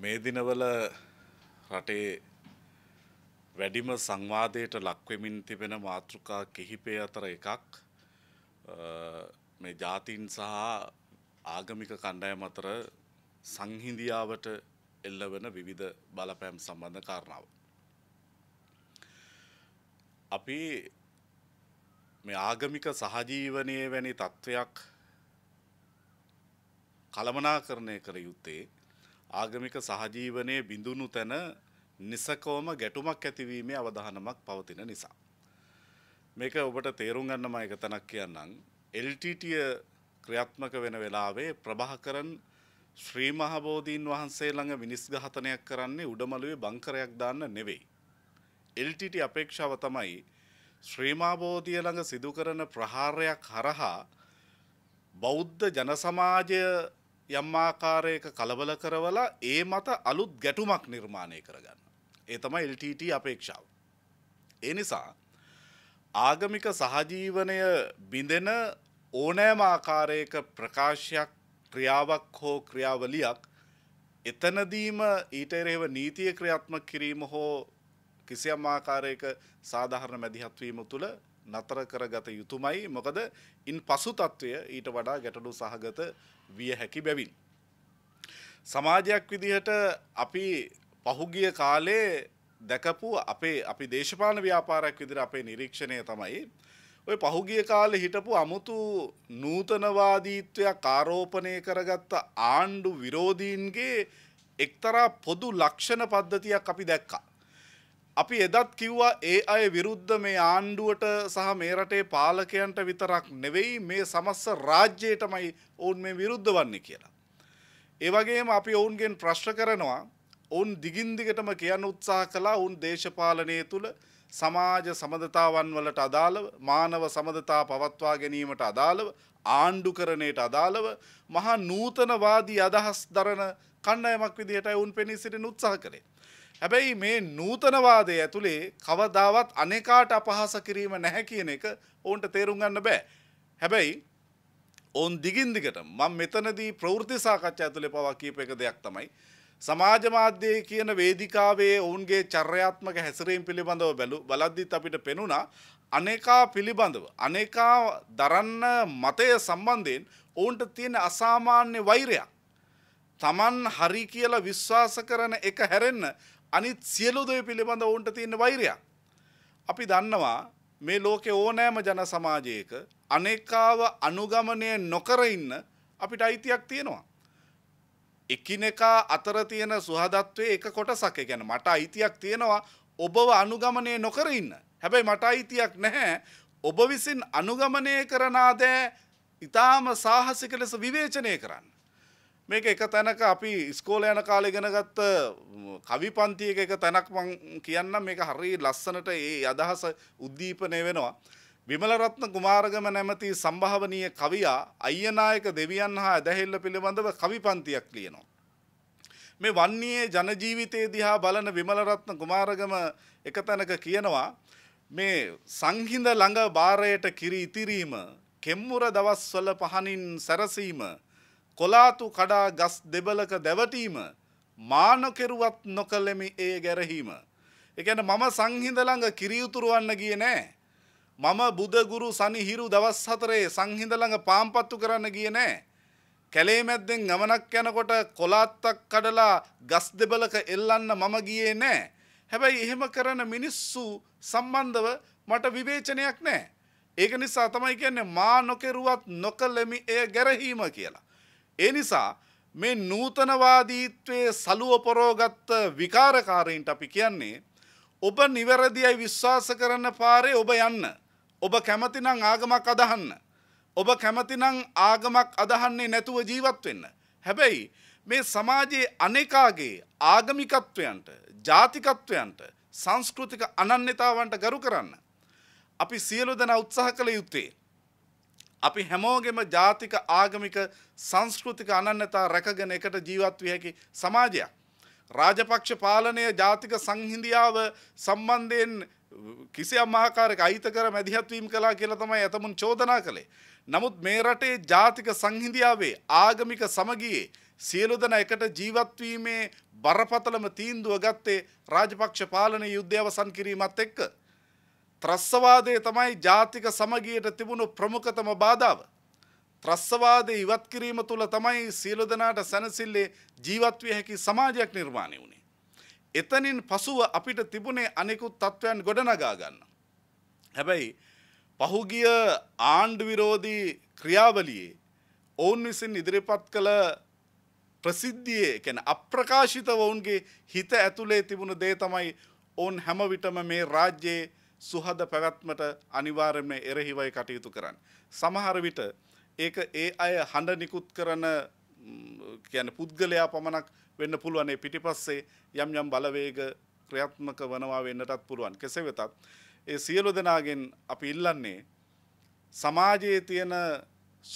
මේ දිනවල රටේ වැඩිම සංවාදයට ලක්වෙමින් තිබෙන මාතෘකා කිහිපය අතර එකක් මේ ජාතින් සහ ආගමික කණ්ඩායම් අතර සංහිඳියාවට එල්ලවන විවිධ බලපෑම් සම්බන්ධ කාරණාව. අපි මේ ආගමික සහජීවනයේ වැනි තත්ත්වයක් කළමනාකරණය කර යුත්තේ ආගමික සහජීවනයේ බිඳුණු තැන නිසකවම ගැටුමක් ඇතිවීමේ අවධානමක් පවතින නිසා. මේක ඔබට තේරුම් ගන්නම එක තැනක් කියන්නම්. LTTය ක්‍රියාත්මක වෙන වෙලාවේ ප්‍රභාකරන් ශ්‍රී මහබෝධීන් වහන්සේ ළඟ මිනිස් ඝාතනයක් කරන්නේ උඩමළුවේ බංකරයක් දාන්න නෙවෙයි. LTT අපේක්ෂාව තමයි ශ්‍රී මහබෝධිය ළඟ සිදු කරන ප්‍රහාරයක් හරහා බෞද්ධ ජන සමාජය යම්මාකාරයක කලබල කරවලා ඒ මත අලුත් ගැටුමක් නිර්මාණය කරගන්න. ඒ තමයි LTT අපේක්ෂාව. ඒ නිසා ආගමික සහජීවනය බිඳෙන ඕනෑම ආකාරයක ප්‍රකාශයක් ක්‍රියාවක් හෝ ක්‍රියාවලියක් එතනදීම ඊට එරෙහිව නීතිය ක්‍රියාත්මක කිරීම හෝ කිසියම් ආකාරයක සාධාරණ මැදිහත්වීම තුළ නතර කරගත යුතුමයි මොකද ඉන් පසු තත්ත්වය ඊට වඩා ගැටඩු සහගත විය හැකි බැවින්. සමාජයක් විදිහට අපි පහුගිය කාලේ දැකපු අපේ අපි දේශපාලන ව්‍යාපාරයක් විදිහට අපේ නිරීක්ෂණය තමයි ඔය පහුගිය කාලේ හිටපු අමුතු නූතනවාදීත්වයක් ආරෝපණය කරගත්ත ආණ්ඩු විරෝධීන්ගේ එක්තරා පොදු ලක්ෂණ පද්ධතියක් අපි දැක්කා. අපි එදත් කිව්වා ඒ අය විරුද්ධ මේ ආණ්ඩුවට සහ මේ රටේ පාලකයන්ට විතරක් නෙවෙයි මේ සමස්ස රාජ්‍යයටමයි ඔවුන් මේ විරුද්ධ වන්නේ කියලා. ඒ වගේම අපි ඔවුන්ගෙන් ප්‍රශ්න කරනවා ඔවුන් දිගින් දිගටම කියන්න උත්සාහ කළා ඔවුන් දේශපාලනය තුළ සමාජ සමදතාවන් වලට අදාළව මානව සමදතා පවත්වා ගැනීමට අදාළව ආණ්ඩුකරණයට අදාළව මහා නූතනවාදී අදහස් දරන කණ්ඩායමක් විදිහට ඔවුන් පෙනී සිටින උත්සාහ කළේ. හැබැයි මේ නූතනවාදය ඇතුළේ කවදාවත් අනෙකාට අපහාස කිරීම නැහැ කියන එක ඔවුන්ට තේරුම් ගන්න බෑ. හැබැයි ඔවුන් දිගින් දිගට මම මෙතනදී ප්‍රවෘත්ති සාකච්ඡා ඇතුළේ පවා කීප එක දෙයක් තමයි සමාජ මාධ්‍යයේ කියන වේදිකාවේ ඔවුන්ගේ චර්යාත්මක හැසිරීම් පිළිබඳව බැලු බලද්දිත් අපිට පෙනුණා අනේකා පිළිබඳව අනේකා දරන්න මතය සම්බන්ධයෙන් ඔවුන්ට තියෙන අසාමාන්‍ය වෛරයක්. Taman hari කියලා විශ්වාස කරන එක හැරෙන්න අනිත් සියලුදය පිළිබඳ ඔවුන්ට තියෙන වෛරයක්. අපි දන්නවා මේ ලෝකෙ ඕනෑම ජන සමාජයක අනෙකාව අනුගමනය නොකර ඉන්න අපිට අයිතියක් තියෙනවා. එකිනෙකා අතර තියෙන සුහදත්වයේ එක කොටසක් ගැන මට අයිතියක් තියෙනවා ඔබව අනුගමනය නොකර ඉන්න. හැබැයි මට අයිතියක් නැහැ ඔබ විසින් අනුගමනය කරනාදෑ ඉතාම සාහසික ලෙස විවේචනය කරන්න. මේක එක තැනක අපි ස්කෝල යන කාලෙ ගෙනගත්ත කවි පන්තියක එක තැනක් මං කියන්න මේක හරි ලස්සනට ඒ අදහස උද්දීපනය වෙනවා. විමලරත්න කුමාරගම නැමති සම්භාවනීය කවියා අයනායක දෙවියන් හා ඇදහෙල්ල පිළිබඳව කවි පන්තියක් ලියනවා. මේ වන්නේ ජනජීවිතයේ දිහා බලන විමලරත්න කුමාරගම එක තැනක කියනවා මේ සංහිඳ ළඟ බාරයට කිරි ඉතිරීම කෙම්මුර දවස්වල පහනින් සැරසීම කොලාතු කඩා ගස් දෙබලක දැවටීම මානකෙරුවත් නොකළෙමි ඒ ගැරහීම. එකන මම සංහිඳළඟ කිරියුතුරුවන්න ගිය නෑ. මම බුදගුරු සනිහිරු දවස් හතරේ සංහිඳළඟ පාම්පත්තු කරන්න ගිය නෑ. කැලේමැද්දෙන් ගමනක් යනකොට කොලාත්තක් කඩලා ගස් දෙබලක එල්ලන්න මම ගියේ නෑ. හැබැයි එහෙම කරන මිනිස්සු සම්බන්ධව මට විවේචනයක් නෑ. ඒක නිසා තමයි කියන්නේ මා නොකෙරුවත් නොකළෙමි එය ගැරහීම කියලා. ඒ නිසා මේ නූතනවාදීත්වයේ සලුවපොරෝගත්ත විකාරකාරයින්ට අපි කියන්නේ ඔබ නිවැරදියි විශ්වාස කරන පාරේ ඔබ යන්න. ඔබ කැමතිනං ආගමක් අදහන්න. ඔබ කැමතිනං ආගමක් අදහන්නේ නැතුව ජීවත් වෙන්න. හැබැයි මේ සමාජයේ අනෙකාගේ ආගමිකත්වයන්ට ජාතිකත්වයන්ට සංස්කෘතික අනන්‍යතාවන්ට ගරු කරන්න. අපි සියලු දෙනා උත්සාහ කළ යුත්තේ. අපි හැමෝගෙම ජාතික ආගමික සංස්කෘතික අනන්‍යතා රැකගෙන එකට ජීවත් විය හැකි සමාජයක්. රාජපක්ෂ පාලනය ජාතික සංහිඳියාව සම්බන්ධයෙන් කිසියම් ආකාරයක අහිතකර මැදිහත්වීම් කළා කියලා තමයි ඇතමුන් චෝදනා කළේ. නමුත් මේ රටේ ජාතික සංහිඳියාවේ ආගමික සමගියේ සියලු දෙනා එකට ජීවත්වීමේ බරපතලම තීන්දුව ගත්තේ රාජපක්ෂ පාලන යුද්ධය අවසන් කිරීමත් එක්ක. ත්‍රස්සවාදය තමයි ජාතික සමගියට තිබුණු ප්‍රමුඛතම බාධාව. ත්‍රස්සවාදය ඉවත් කිරීම තුළ තමයි සියලු දෙනාට සැනසිල්ලේ ජීවත් විය හැකි සමාජයක් නිර්මාණය වුණේ. එතනින් පසුව අපිට තිබුණේ අනෙකුත් තත්ත්වයන් ගොඩනගා ගන්න. හැබැයි පහුගිය ආණ්ඩු විරෝධී ක්‍රියාවලියේ ඔවුන් විසින් ඉදිරිපත් කළ ප්‍රසිද්ධියේ කියන්නේ අප්‍රකාශිතව ඔවුන්ගේ හිත ඇතුලේ තිබුණු දේ තමයි ඔවුන් හැම විටම මේ රාජ්‍යයේ සුහද පැවැත්මට අනිවාර්යයෙන්ම එරෙහිවයි කටයුතු කරන්න. සමහර විට ඒක ඒ අය හඬ නිකුත් කරන කියන්නේ පුද්ගලයා පමණක් වෙන්න පුළුවන් ඒ පිටිපස්සේ යම් යම් බලවේග ක්‍රියාත්මක වනවා වෙන්නටත් පුළුවන්. කෙසේ වෙතත් ඒ සියලු දෙනාගෙන් අපි ඉල්ලන්නේ සමාජයේ තියෙන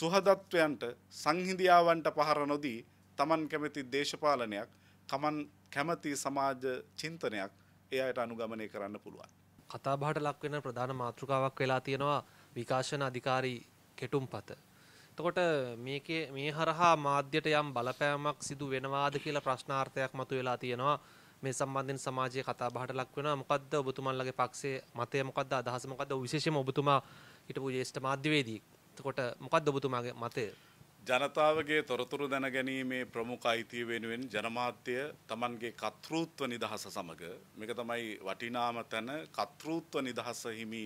සුහදත්වයන්ට සංහිඳියාවන්ට පහර නොදී තමන් කැමති දේශපාලනයක් තමන් කැමති සමාජ චින්තනයක් ඒ අයට අනුගමනය කරන්න පුළුවන්. කතාබහට ලක්වෙන ප්‍රධාන මාතෘකාවක් වෙලා තියෙනවා විකාශන අධිකාරී කෙටුම්පත. එතකොට මේකේ මේ හරහා මාධ්‍යයට යම් බලපෑමක් සිදු වෙනවාද කියලා ප්‍රශ්නාර්ථයක් මතුවලා තියෙනවා. මේ සම්බන්ධයෙන් සමාජයේ කතාබහට ලක් වෙනවා. මොකද්ද ඔබතුමන්ලගේ පක්ෂයේ මතය මොකද්ද අදහස මොකද්ද විශේෂයෙන්ම ඔබතුමා හිටපු ජ්‍යෙෂ්ඨ මාධ්‍යවේදී. එතකොට මොකද්ද ඔබතුමාගේ මතය? ජනතාවගේ තොරතුරු දැනගැනීමේ ප්‍රමුඛ අයිතිය වෙනුවෙන් ජනමාත්‍ය තමන්ගේ කතෘත්ව නිදහස සමග මේක තමයි වටිනාම තැන කතෘත්ව නිදහස හිමි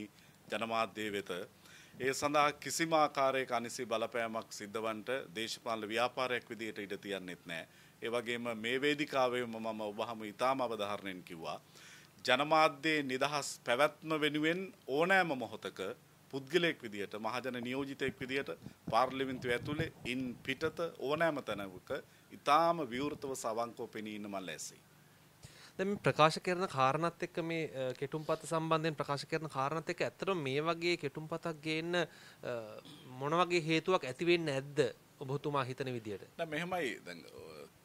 ජනමාධ්‍යය වෙත ඒ සඳහා කිසිම ආකාරයක අනිසි බලපෑමක් සිද්ධවන්ට දේශපාලන ව්‍යාපාරයක් විදිහට ඉඩ තියන්නෙත් නැහැ. ඒ වගේම මේ වේදිකාවෙම මම ඔබහම ඉතාම අවධාරණයෙන් කිව්වා. ජනමාධ්‍යයේ නිදහස් පැවැත්ම වෙනුවෙන් ඕනෑම මොහොතක පුද්ගලයෙක් විදිහට මහජන නියෝජිතයෙක් විදිහට පාර්ලිමේන්තුව ඇතුලේ ඉන් පිටත ඕනෑම තැනක ඊටාම විවෘතව සවන්කෝ පෙනී ඉන්න මම ලැසෙයි. දැන් ප්‍රකාශ කරන කාරණත් එක්ක මේ කෙටුම්පත සම්බන්ධයෙන් ප්‍රකාශ කරන කාරණත් එක්ක ඇත්තටම මේ වගේ කෙටුම්පතක් ගේන්න මොන වගේ හේතුවක් ඇති වෙන්නේ නැද්ද ඔබතුමා හිතන විදිහට? දැන් මෙහෙමයි දැන්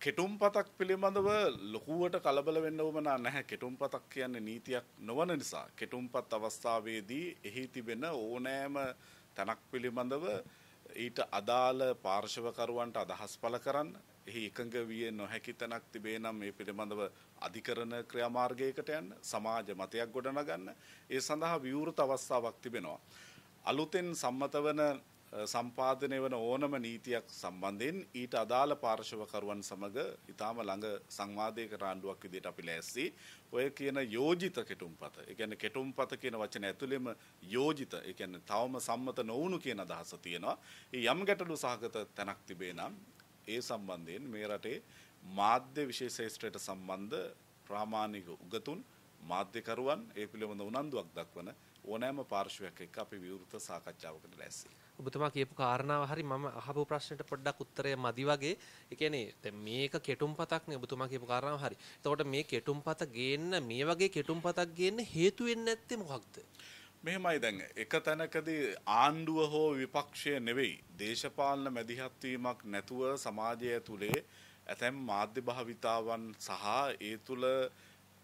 කෙටුම් පතක් පිළිබඳව ලොකුවට කලබල වෙන්න වමනා නැහැ කෙටුම් පතක් කියන්නේ නීතියක් නොවන නිසා කෙටුම් පත් අවස්ථාවේදී එහි තිබෙන ඕනෑම තැනක් පිළිබඳව ඊට අදාළ පාර්ශවකරුවන්ට අදහස් පළ කරන්න එහි එකඟ විය නොහැකි තැනක් තිබේ නම් මේ පිළිබඳව අධිකරණ ක්‍රියාමාර්ගයකට යන්න සමාජ මතයක් ගොඩනගන්න ඒ සඳහා විවෘත අවස්ථාවක් තිබෙනවා. අලුතෙන් සම්මත වන සම්පාදනය වන ඕනම නීතියක් සම්බන්ධයෙන් ඊට අදාළ පාර්ශවකරුවන් සමඟ ඉතාම ළඟ සංවාදයක රාණ්ඩුවක් විදිහට අපි ලෑස්ති. ඔය කියන යෝජිත කෙටුම්පත. ඒ කියන්නේ කෙටුම්පත කියන වචන ඇතුළෙම යෝජිත. ඒ කියන්නේ තවම සම්මත නොවුණු කියන අදහස තියෙනවා. යම් ගැටලු සහගත තැනක් තිබේ නම් ඒ සම්බන්ධයෙන් මේ රටේ මාධ්‍ය විශේෂේෂ්ත්‍රයට සම්බන්ධ ප්‍රාමාණික උගතුන් මාධ්‍යකරුවන් ඒ පිළිබඳ උනන්දුවක් දක්වන ඕනෑම පාර්ශවයක් එක්ක අපි විවෘත සාකච්ඡාවකට ලැස්සේ. ඔබතුමා කියපු කාරණාව හරි මම අහපු ප්‍රශ්නෙට පොඩ්ඩක් උත්තරය මදි වගේ. ඒ කියන්නේ දැන් මේක කෙටුම්පතක්නේ ඔබතුමා කියපු කාරණාව හරි. එතකොට මේ කෙටුම්පත ගේන්න මේ වගේ කෙටුම්පතක් ගේන්න හේතු වෙන්නේ නැත්තේ මොකක්ද? මෙහෙමයි දැන් එක තැනකදී ආණ්ඩුව හෝ විපක්ෂය නෙවෙයි දේශපාලන මැදිහත්වීමක් නැතුව සමාජය ඇතුලේ ඇතැම් මාධ්‍ය භාවිතාවන් සහ ඒ තුළ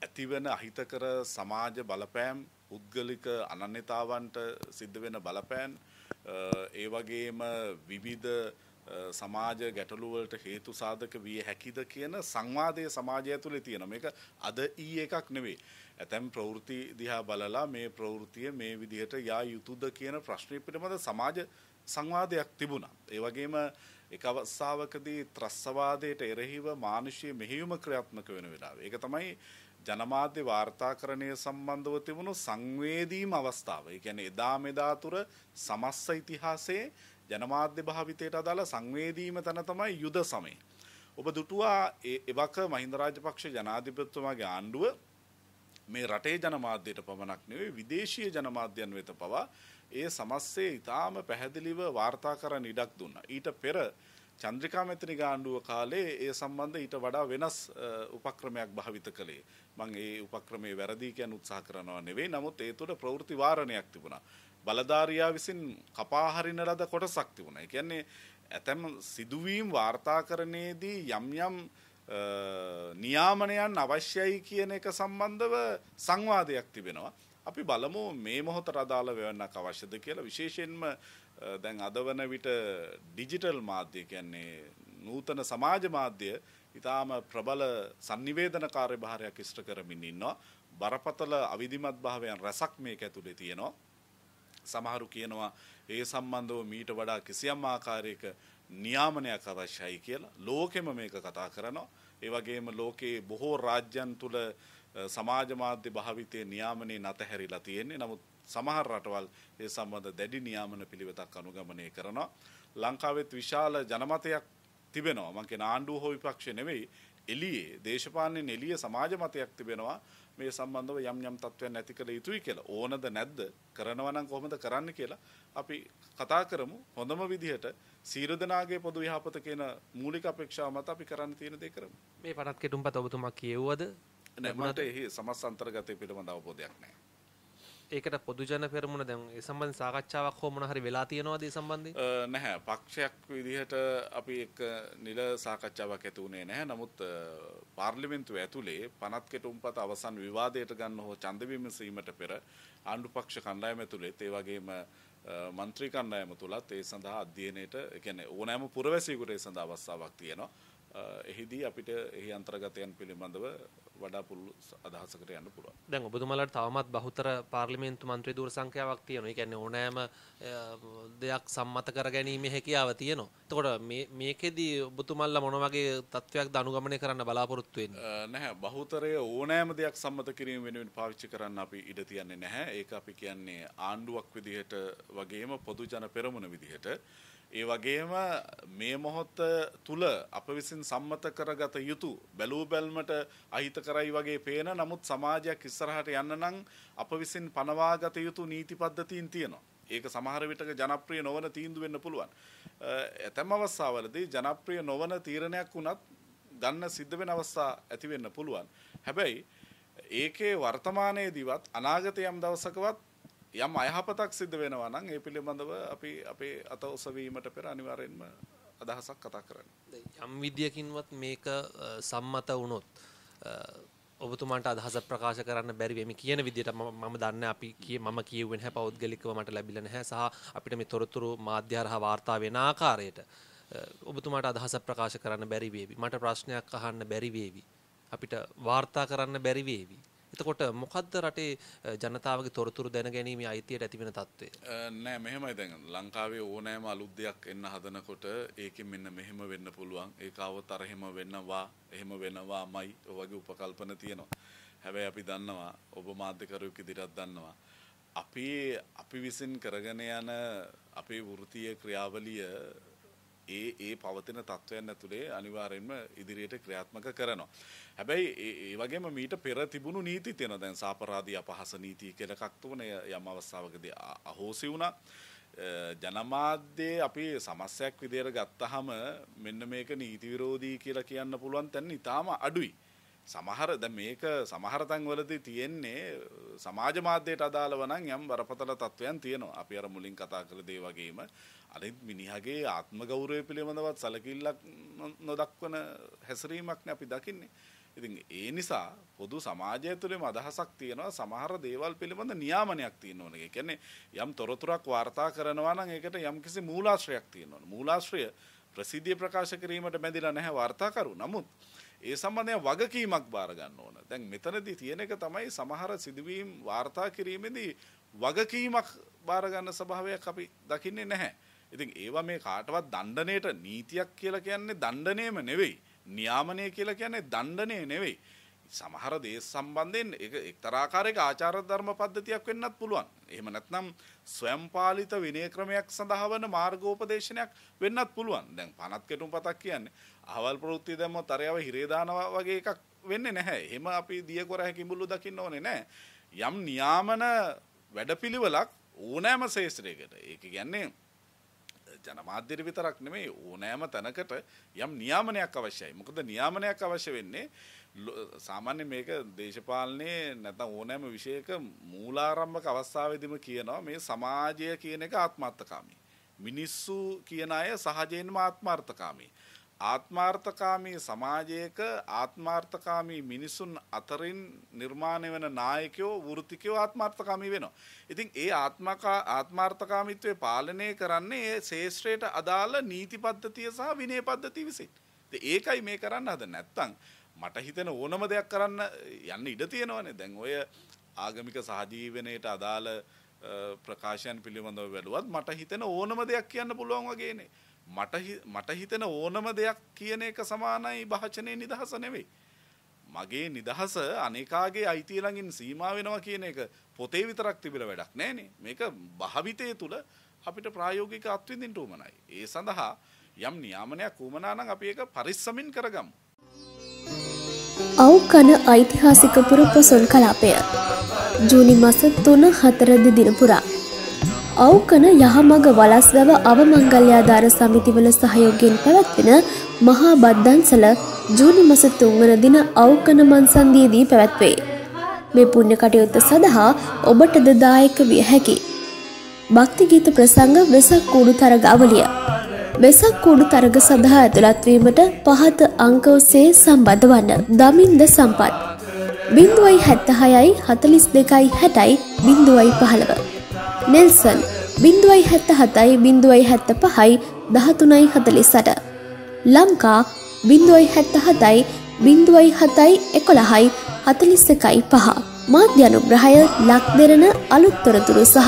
ඇතිවන අහිතකර සමාජ බලපෑම් පුද්ගලික අනන්‍යතාවන්ට සිද්ධ වෙන බලපෑන් ඒ වගේම විවිධ සමාජ ගැටලුවලට හේතු සාධක විය හැකිද කියන සංවාදය සමාජය ඇතුළේ තියෙන මේක අද ඊ එකක් නෙවෙයි. ඇතැම් ප්‍රවෘත්ති දිහා බලලා මේ ප්‍රවෘත්තිය මේ විදිහට යා යුතුද කියන ප්‍රශ්නය පිටමද සමාජ සංවාදයක් තිබුණා. ඒ වගේම එක අවස්ථාවකදී ත්‍රස්වාදයට එරෙහිව මානුෂීය මෙහෙයුම ක්‍රියාත්මක වෙන වෙලාව. ඒක තමයි ජනමාධ්‍ය වාර්තාකරණය සම්බන්ධව තිබුණු සංවේදීම අවස්ථාව. ඒ කියන්නේ එදා මෙදා තුර සමස්ත ඉතිහාසයේ ජනමාධ්‍ය භාවිතයට අදාළ සංවේදීම තැන තමයි යුද සමය. ඔබ දුටුවා එවක මහින්ද රාජපක්ෂ ජනාධිපතිතුමාගේ ආණ්ඩුව මේ රටේ ජනමාධ්‍යයට පමණක් නෙවෙයි විදේශීය ජනමාධ්‍යන් වෙත පවා ඒ සමස්සේ ඉතාම පැහැදිලිව වාර්තා කරන්න ඉඩක් දුන්නා. ඊට පෙර චන්ද්‍රිකා මෙත්‍රි ගාණ්ඩුව කාලේ ඒ සම්බන්ධ ඊට වඩා වෙනස් උපක්‍රමයක් භාවිත කළේ. මම ඒ උපක්‍රමයේ වැරදි කියන උත්සාහ කරනවා නෙවෙයි. නමුත් ඒ තුළ ප්‍රවෘත්ති වාරණයක් තිබුණා. බලධාරියා විසින් කපා හරින ලද කොටසක් තිබුණා. ඒ කියන්නේ ඇතැම් සිදුවීම් වාර්තාකරණයේදී යම් යම් නියාමනයන් අවශ්‍යයි කියන එක සම්බන්ධව සංවාදයක් තිබෙනවා. අපි බලමු මේ මොහොත රදාළ වෙවන්නක් අවශ්‍යද කියලා විශේෂයෙන්ම දැන් අද වන විට ඩිජිටල් මාධ්‍ය කියන්නේ නූතන සමාජ මාධ්‍ය ඉතාම ප්‍රබල sannivedana කාර්යභාරයක් ඉෂ්ට කරමින් ඉන්නවා බරපතල අවිධිමත් භාවයන් රැසක් මේක ඇතුලේ තියෙනවා සමහරු කියනවා ඒ සම්බන්ධව මීට වඩා කිසියම් ආකාරයක නියාමනයක් අවශ්‍යයි කියලා ලෝකෙම මේක කතා කරනවා ඒ වගේම ලෝකයේ බොහෝ රාජ්‍යන් තුල සමාජ මාධ්‍ය භාවිතයේ නියාමනයේ නැතහැරිලා තියෙන්නේ. නමුත් සමහර රටවල් ඒ සම්බන්ධ දැඩි නියාමන පිළිවෙතක් අනුගමනය කරනවා. ලංකාවෙත් විශාල ජනමතයක් තිබෙනවා. මං කියන ආණ්ඩුව හෝ විපක්ෂය නෙවෙයි. එළියේ දේශපාලනේ එළිය සමාජ මතයක් තිබෙනවා මේ සම්බන්ධව යම් යම් තත්ත්වයන් නැති කළ යුතුයි කියලා. ඕනද නැද්ද? කරනවා නම් කොහොමද කරන්න කියලා අපි කතා කරමු. හොඳම විදිහට සීරු දෙනාගේ පොදු යහපත කියන මූලික අපේක්ෂාව මත අපි කරන්න තියෙන දේ කරමු. මේ පනත් කෙටුම්පත ඔබතුමා කියවුවද නෑ මට එහි සමස් අන්තර්ගතය පිළිබඳ අවබෝධයක් නෑ ඒකට පොදු ජන පෙරමුණ දැන් ඒ සම්බන්ධ සාකච්ඡාවක් හෝ මොන හරි වෙලා තියෙනවද ඒ සම්බන්ධයෙන් නැහැ පක්ෂයක් විදිහට අපි එක නිල සාකච්ඡාවක් ඇති වුණේ නැහැ නමුත් පාර්ලිමේන්තුව ඇතුලේ පනත් කෙටුම්පත අවසන් විවාදයට ගන්න හෝ ඡන්ද විමසීමට පෙර ආණ්ඩු පක්ෂ කණ්ඩායම ඇතුලේත් ඒ වගේම മന്ത്രി කණ්ඩායම තුලත් ඒ සඳහා අධ්‍යයනයට ඒ කියන්නේ ඕනෑම පුරවැසියෙකුට ඒ සඳහා අවස්ථාවක් තියෙනවා එහිදී අපිට එහි අන්තර්ගතයන් පිළිබඳව වඩා පුළු අදහසකට යන්න පුළුවන්. දැන් ඔබතුමාලට තවමත් බහුතර පාර්ලිමේන්තු මන්ත්‍රී ධූර සංඛ්‍යාවක් තියෙනවා. ඒ කියන්නේ ඕනෑම දෙයක් සම්මත කර ගැනීමේ හැකියාව තියෙනවා. එතකොට මේ මේකෙදි ඔබතුමාලා මොන වගේ තත්වයක්ද අනුගමනය කරන්න බලාපොරොත්තු වෙන්නේ? නැහැ බහුතරය ඕනෑම දෙයක් සම්මත කිරීම වෙනුවෙන් පාවිච්චි කරන්න අපි ඉඩ තියන්නේ නැහැ. ඒක අපි කියන්නේ ආණ්ඩුවක් විදිහට වගේම පොදු ජන පෙරමුණ විදිහට ඒ වගේම මේ මොහොත තුල අප විසින් සම්මත කරගත යුතු බැලූ බැල්මට අහිත කරයි වගේ පේන නමුත් සමාජයක් ඉස්සරහට යන්න නම් අප විසින් පනවාගත යුතු නීති පද්ධතීන් තියෙනවා. ඒක සමහර විටක ජනප්‍රිය නොවන තීන්දුව වෙන්න පුළුවන්. ඇතැම් අවස්ථාවලදී ජනප්‍රිය නොවන තීරණයක් වුණත් ගන්න සිද්ධ වෙන අවස්ථා ඇති වෙන්න පුළුවන්. හැබැයි ඒකේ වර්තමානයේදීවත් අනාගත යම් දවසකවත් යම් අයහපතක් සිද්ධ වෙනවා නම් ඒ පිළිබඳව අපි අපේ අත ඔසවීමට පෙර අනිවාර්යෙන්ම අදහසක් කතා කරන්න. යම් විදියකින්වත් මේක සම්මත වුණොත් ඔබතුමාට අදහස ප්‍රකාශ කරන්න බැරි වෙමි කියන විදිහට මම දන්න අපි කිය මම කියුවේ නැහැ පෞද්ගලිකව මට ලැබිලා නැහැ සහ අපිට මේ තොරතුරු මාධ්‍ය හරහා වාර්තා වෙන ආකාරයට ඔබතුමාට අදහස ප්‍රකාශ කරන්න බැරි වේවි මට ප්‍රශ්නයක් අහන්න බැරි වේවි අපිට වාර්තා කරන්න බැරි වේවි එතකොට මොකද්ද රටේ ජනතාවගේ තොරතුරු දැන ගැනීමේ අයිතියට ඇති වෙන තත්ත්වය? නෑ මෙහෙමයි දැන් ලංකාවේ ඕනෑම අලුත් දෙයක් එන්න හදනකොට ඒකෙන් මෙන්න මෙහෙම වෙන්න පුළුවන්. ඒකාව තරහෙම වෙන්නවා, එහෙම වෙනවාමයි වගේ උපකල්පන තියෙනවා. හැබැයි අපි දන්නවා ඔබ මාධ්‍යකරුවෙක් ඉදිරියට දන්නවා. අපි අපි විසින් කරගෙන යන අපේ වෘත්තීය ක්‍රියාවලිය ඒ ඒ පවතින තත්ත්වයන් ඇතුළේ අනිවාරයෙන්ම ඉදිරියට ක්‍රියාත්මක කරනවා. හැබැයි ඒ වගේම මීට පෙර තිබුණු නීති තියෙන දැන් සාපරාධී අපහස නීතිය කියලා එකක් තුන යම් අවස්ථාවකදී අහෝසි වුණා. ජනමාධ්‍යයේ අපි සමස්යක් විදියට ගත්තහම මෙන්න මේක නීති විරෝධී කියලා කියන්න පුළුවන් තැන ඉතාම අඩුයි. සමහර ද මේක සමහර තැන්වලදී තියෙන්නේ සමාජ මාධ්‍යයට අදාළව නම් යම් බරපතල තත්වයන් තියෙනවා. අපි අර මුලින් කතා කළ දේ වගේම අනිත් මිනිහගේ ආත්ම ගෞරවය පිළිබඳවත් සැලකිල්ලක් නොදක්වන හැසිරීමක් නේ අපි දකින්නේ. ඉතින් ඒ නිසා පොදු සමාජය තුළම අදහසක් තියෙනවා සමහර දේවල් පිළිබඳ නියාමනයක් තියෙන්න ඕනේ. ඒ කියන්නේ යම් තොරතුරක් වාර්තා කරනවා නම් ඒකට යම්කිසි මූලාශ්‍රයක් තියෙන්න ඕනේ. මූලාශ්‍රය ප්‍රසිද්ධිය ප්‍රකාශ කිරීමට බැඳිලා නැහැ වාර්තාකරු. නමුත් ඒ සම්බන්ධයෙන් වගකීමක් බාර ගන්න ඕන. දැන් මෙතනදී තියෙන එක තමයි සමහර සිදුවීම් වාර්තා කිරීමේදී වගකීමක් බාර ගන්න ස්වභාවයක් අපි දකින්නේ නැහැ. ඉතින් ඒවා මේ කාටවත් දණ්ඩණයට නීතියක් කියලා කියන්නේ දණ්ඩණයම නෙවෙයි. නියාමනය කියලා කියන්නේ දණ්ඩණය නෙවෙයි. සමහර දේ සම්බන්ධයෙන් එක එක්තරාකාරයක ආචාර ධර්ම පද්ධතියක් වෙන්නත් පුළුවන්. එහෙම නැත්නම් ස්වයංපාලිත විනය ක්‍රමයක් සඳහා වන මාර්ගෝපදේශනයක් වෙන්නත් පුළුවන්. දැන් පනත් කෙටුම් පතක් කියන්නේ අහවල් ප්‍රවෘත්ති දැම්මොත් අරයව හිරේ දානවා වගේ එකක් වෙන්නේ නැහැ. එහෙම අපි දිය කොරහ කිඹුල්ලු දකින්න ඕනේ නැහැ. යම් නියාමන වැඩපිළිවෙලක් ඕනෑම ශේෂ්ත්‍රයකට. ඒක කියන්නේ ජනමාධ්‍යයට විතරක් නෙමෙයි ඕනෑම තැනකට යම් නියාමනයක් අවශ්‍යයි. මොකද නියාමනයක් අවශ්‍ය වෙන්නේ සාමාන්‍ය මේක දේශපාලනයේ නැත්නම් ඕනෑම විෂයක මූලාරම්භක අවස්ථාවේදීම කියනවා මේ සමාජය කියන එක ආත්මార్థකාමී. මිනිස්සු කියන අය සහජයෙන්ම ආත්මార్థකාමී. ආත්මార్థකාමී සමාජයක ආත්මార్థකාමී මිනිසුන් අතරින් නිර්මාණය වෙන නායකයෝ වෘත්තිකයෝ ආත්මార్థකාමී වෙනවා. ඉතින් ඒ ආත්මකා ආත්මార్థකාමීත්වය පාලනය කරන්නේ ඒ ශේෂ්ත්‍රයට අදාළ නීති පද්ධතිය සහ විනය පද්ධතිය විසින්. ඒකයි මේ කරන්න හද නැත්තම් මට හිතෙන ඕනම දෙයක් කරන්න යන්න ඉඩ තියෙනවනේ දැන් ඔය ආගමික සහජීවනයට අදාළ ප්‍රකාශයන් පිළිබඳව වැළුවත් මට හිතෙන ඕනම දෙයක් කියන්න පුළුවන් වගේනේ මට මට හිතෙන ඕනම දෙයක් කියන එක සමානයි භාෂණයේ නිදහස නෙවෙයි මගේ නිදහස අනේකාගේ අයිතිය ළඟින් සීමා වෙනවා කියන එක පොතේ විතරක් තිබිලා වැඩක් නෑනේ මේක භාවිතය තුළ අපිට ප්‍රායෝගික අත්විඳින්න උමනයි ඒ සඳහා යම් නියාමනයක් උමනා නම් අපි ඒක පරිස්සමින් කරගමු අව්කන ඓතිහාසික පුර පොසොන් කලාපය ජූනි මස තුන හතරද දිනපුරා. අව්කන යහමග වලස්ගව අවමංගල්‍යාධාර සමිතිවල සහයෝගෙන් පැවැත්වෙන මහා බද්ධන්සල ජූනි මස තුන්වන දින අව්කන මන්සන්දියදී පැවැත්වේ. මේ පුුණ්‍ය කටයුත්ත සඳහා ඔබට දදායක විය හැකි. භක්තිගීත ප්‍රසංග වෙසක් කූඩු තරග අවලිය. මෙසක් කුඩු තරග සඳහා ඇතුළත්වීමට පහත අංක ඔස්සේ සම්බන්ධ වන්න. දමින්ද සම්පත්. බින්දුවයි හැත්තහයයි හතලිස් දෙකයි හැටයි බින්දුවයි පහළව. නෙල්සන් බින්දුවයි හැත්ත හතයි බින්දුවයි හැත්ත පහයි දහතුනයි හතලිසට. ලංකා බින්දුවයි හැත්ත හතයි බින්දුවයි හතයි එකොළහයි හතලිස් එකයි පහා. මාධ්‍යනුග්‍රහය ලක් දෙරන අලුත්තොරතුරු සහ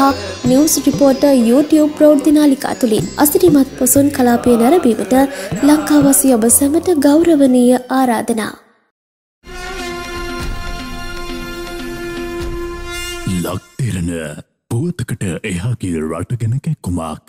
නිවස් රිපෝට YouTube ප්‍රෞෘති නාලිකා තුළින් අසිරිමත් පොසුන් කලාපය නැරබීමට ලංකාවසි ඔබ සැමට ගෞරවනීය ආරාධනා. ලක්තෙරණ පුවතකට එහාගේ රට ගැන කැක්කුමක්.